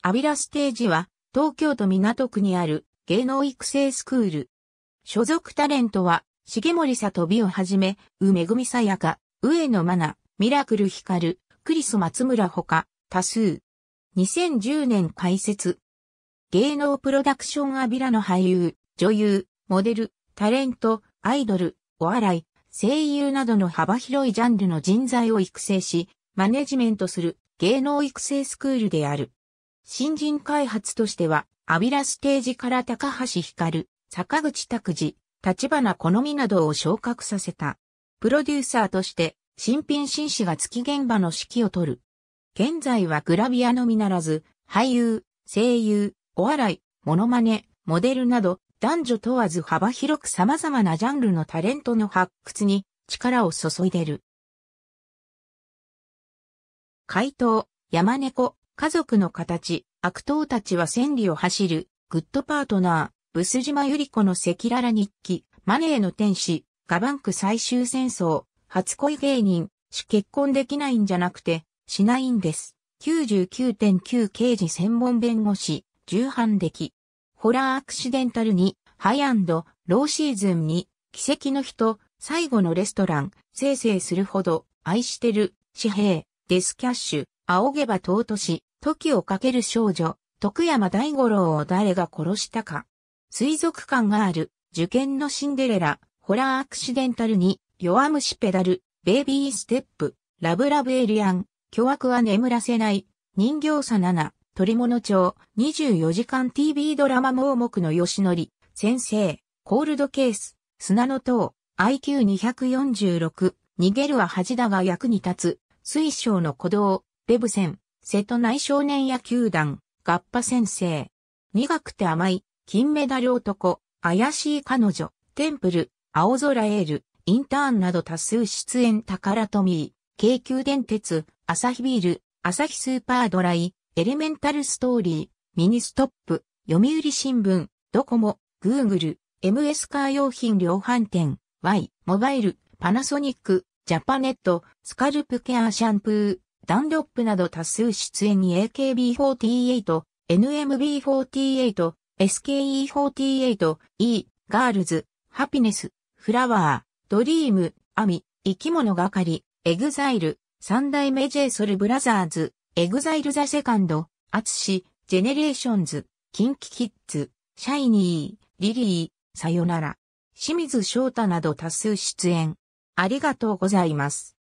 アビラステージは、東京都港区にある芸能育成スクール。所属タレントは、重森里美をはじめ、うめぐみさやか、上野真奈、ミラクルヒカル、クリス松村ほか、多数。2010年開設。芸能プロダクションアビラの俳優、女優、モデル、タレント、アイドル、お笑い、声優などの幅広いジャンルの人材を育成し、マネジメントする芸能育成スクールである。新人開発としては、アビラステージから高橋光、坂口拓司、立花好みなどを昇格させた。プロデューサーとして、新品紳士が月現場の指揮を取る。現在はグラビアのみならず、俳優、声優、お笑い、モノマネ、モデルなど、男女問わず幅広く様々なジャンルのタレントの発掘に力を注いでる。回答、山猫、家族の形、悪党たちは千里を走る、グッドパートナー、ブス島由里子の赤裸々日記、マネーの天使、ガバンク最終戦争、初恋芸人、し結婚できないんじゃなくて、しないんです。99.9刑事専門弁護士、重犯歴。ホラーアクシデンタルに、ハイアンド、ローシーズンに、奇跡の人、最後のレストラン、せいせいするほど、愛してる、紙幣、デスキャッシュ、仰げば尊し、時をかける少女、徳山大五郎を誰が殺したか。水族館がある、受験のシンデレラ、ホラーアクシデンタルに、弱虫ペダル、ベイビーステップ、ラブラブエイリアン、巨悪は眠らせない、人形さ7、鳥物町、24時間 TV ドラマ盲目の吉典、先生、コールドケース、砂の塔、IQ246、逃げるは恥だが役に立つ、水晶の鼓動、デブ戦。瀬戸内少年野球団、合パ先生。苦くて甘い、金メダル男、怪しい彼女、テンプル、青空エール、インターンなど多数出演宝トミー、京急電鉄、朝日ビール、朝日スーパードライ、エレメンタルストーリー、ミニストップ、読売新聞、ドコモ、グーグル、MS カー用品量販店、Y、モバイル、パナソニック、ジャパネット、スカルプケアシャンプー、ダンロップなど多数出演に AKB48、NMB48、SKE48、E、ガールズ、ハピネス、フラワー、ドリーム、アミ、生き物がかり、エグザイル、三代目 j ソルブラザーズ、エグザイルザセカンド、アツシ、ジェネレーションズ、キンキキッズ、シャイニー、リリー、さよなら、清水翔太など多数出演。ありがとうございます。